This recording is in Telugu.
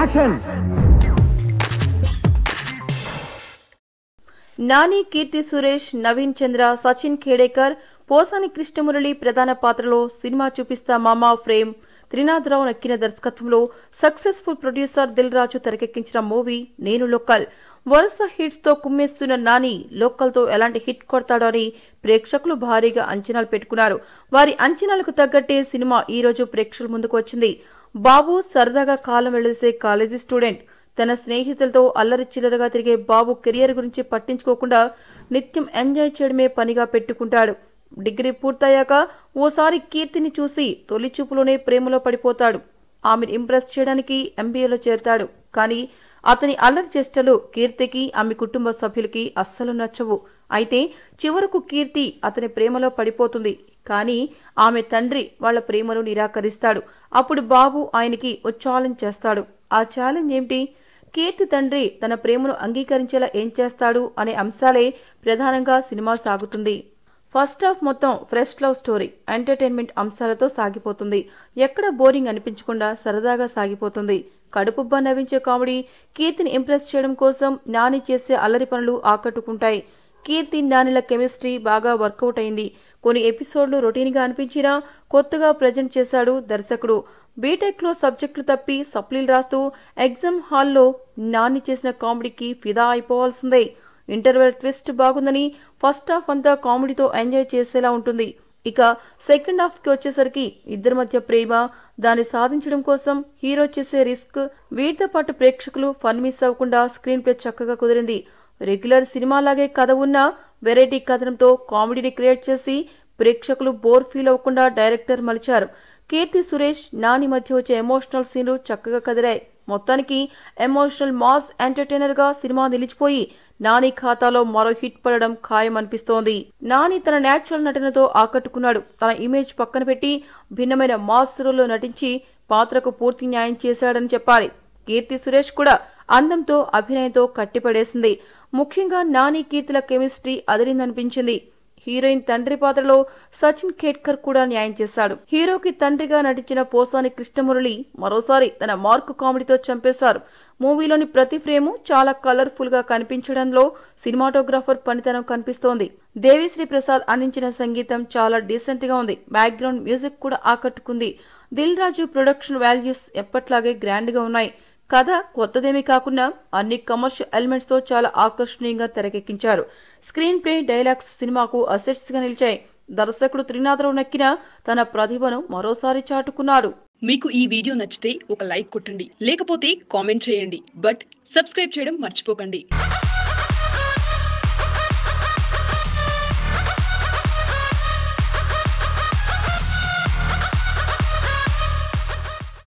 యాక్షన్ నాని కీర్తి సురేష్ నవీన్ చంద్ర సచిన్ ఖేడేకర్ పోసాని కృష్ణమురళి ప్రధాన పాత్రలో సినిమా చూపిస్తా మామా ఫ్రేమ్ త్రినాథరావు నక్కిన దర్శకత్వంలో సక్సెస్ఫుల్ ప్రొడ్యూసర్ దిల్ రాజు తెరకెక్కించిన మూవీ నేను లోకల్ వరుస హిట్స్ తో కుమ్మేస్తున్న నాని లోకల్ తో ఎలాంటి హిట్ కొడతాడో అని ప్రేక్షకులు భారీగా అంచనాలు పెట్టుకున్నారు వారి అంచనాలకు తగ్గట్టే సినిమా ఈ రోజు ప్రేక్షకుల ముందుకు వచ్చింది బాబు సరదాగా కాలం వెళ్లేసే కాలేజీ స్టూడెంట్ తన స్నేహితులతో అల్లరి చిల్లరగా తిరిగే బాబు కెరియర్ గురించి పట్టించుకోకుండా నిత్యం ఎంజాయ్ చేయడమే పనిగా పెట్టుకుంటాడు డిగ్రీ పూర్తయ్యాక ఓసారి కీర్తిని చూసి తొలిచూపులోనే ప్రేమలో పడిపోతాడు ఆమెను ఇంప్రెస్ చేయడానికి ఎంబీఏలో చేరతాడు కానీ అతని అల్లరి చేష్టలు కీర్తికి ఆమె కుటుంబ సభ్యులకి అస్సలు నచ్చవు అయితే చివరకు కీర్తి అతని ప్రేమలో పడిపోతుంది కానీ ఆమె తండ్రి వాళ్ల ప్రేమను నిరాకరిస్తాడు అప్పుడు బాబు ఆయనకి ఓ ఛాలెంజ్ చేస్తాడు ఆ ఛాలెంజ్ ఏమిటి కీర్తి తండ్రి తన ప్రేమను అంగీకరించేలా ఏం చేస్తాడు అనే అంశాలే ప్రధానంగా సినిమా సాగుతుంది ఫస్ట్ హాఫ్ మొత్తం ఫ్రెష్ లవ్ స్టోరీ ఎంటర్టైన్మెంట్ అంశాలతో సాగిపోతుంది ఎక్కడ బోరింగ్ అనిపించకుండా సరదాగా సాగిపోతుంది కడుపుబ్బ నవ్వించే కామెడీ కీర్తిని ఇంప్రెస్ చేయడం కోసం నాని చేసే అల్లరి పనులు ఆకట్టుకుంటాయి కీర్తి నానిల కెమిస్ట్రీ బాగా వర్కౌట్ అయింది కొన్ని ఎపిసోడ్లు రొటీన్గా అనిపించినా కొత్తగా ప్రజెంట్ చేశాడు దర్శకుడు బీటెక్లో సబ్జెక్టులు తప్పి సప్లీలు రాస్తూ ఎగ్జామ్ హాల్లో నాని చేసిన కామెడీకి ఫిదా అయిపోవాల్సిందే ఇంటర్వెల్ ట్విస్ట్ బాగుందని ఫస్ట్ హాఫ్ అంతా కామెడీతో ఎంజాయ్ చేసేలా ఉంటుంది ఇక సెకండ్ హాఫ్కి వచ్చేసరికి ఇద్దరి మధ్య ప్రేమ దాన్ని సాధించడం కోసం హీరో చేసే రిస్క్ వీటితో పాటు ప్రేక్షకులు ఫన్ మిస్ అవ్వకుండా స్క్రీన్ ప్లే చక్కగా కుదిరింది రెగ్యులర్ సినిమాలాగే కథ ఉన్న వెరైటీ కథనంతో కామెడీని క్రియేట్ చేసి ప్రేక్షకులు బోర్ ఫీల్ అవ్వకుండా డైరెక్టర్ మలిచారు కీర్తి సురేష్ నాని మధ్య వచ్చే ఎమోషనల్ సీన్లు చక్కగా కదిరాయి మొత్తానికి ఎమోషనల్ మాస్ ఎంటర్టైనర్గా సినిమా నిలిచిపోయి నాని ఖాతాలో మరో హిట్ పడడం ఖాయమనిపిస్తోంది నాని తన నేచురల్ నటనతో ఆకట్టుకున్నాడు తన ఇమేజ్ పక్కన పెట్టి భిన్నమైన మాస్ రోల్లో నటించి పాత్రకు పూర్తి న్యాయం చేశాడని చెప్పాలి కీర్తి సురేష్ కూడా అందంతో అభినయంతో కట్టిపడేసింది ముఖ్యంగా నాని కీర్తిల కెమిస్ట్రీ అదిరిందనిపించింది హీరోయిన్ తండ్రి పాత్రలో సచిన్ ఖేడ్కర్ కూడా న్యాయం చేశాడు హీరోకి తండ్రిగా నటించిన పోసాని కృష్ణమురళి మరోసారి తన మార్క్ కామెడీతో చంపేశారు మూవీలోని ప్రతి ఫ్రేము చాలా కలర్ఫుల్ గా కనిపించడంలో సినిమాటోగ్రాఫర్ పనితనం కనిపిస్తోంది దేవిశ్రీ ప్రసాద్ అందించిన సంగీతం చాలా డీసెంట్ గా ఉంది బ్యాక్గ్రౌండ్ మ్యూజిక్ కూడా ఆకట్టుకుంది దిల్ రాజు ప్రొడక్షన్ వాల్యూస్ ఎప్పట్లాగే గ్రాండ్ గా ఉన్నాయి కథ కొత్తదేమీ కాకుండా అన్ని కమర్షియల్ ఎలిమెంట్స్తో చాలా ఆకర్షణీయంగా తెరకెక్కించారు స్క్రీన్ ప్లే డైలాగ్స్ సినిమాకు అసెట్స్గా నిలిచాయి దర్శకుడు త్రినాథరావు నక్కిన తన ప్రతిభను మరోసారి చాటుకున్నాడు మీకు ఈ వీడియో నచ్చితే ఒక లైక్ కొట్టండి లేకపోతే కామెంట్ చేయండి బట్ సబ్స్క్రైబ్ చేయడం మర్చిపోకండి